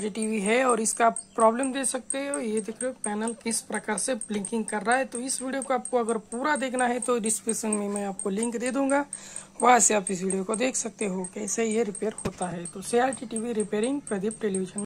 जी TV है और इसका आप प्रॉब्लम दे सकते हो ये देख रहे हो पैनल किस प्रकार से ब्लिंकिंग कर रहा है तो इस वीडियो को आपको अगर पूरा देखना है तो डिस्क्रिप्शन में मैं आपको लिंक दे दूंगा वहां से आप इस वीडियो को देख सकते हो कैसे ये रिपेयर होता है तो C R T TV repairing Pradeep television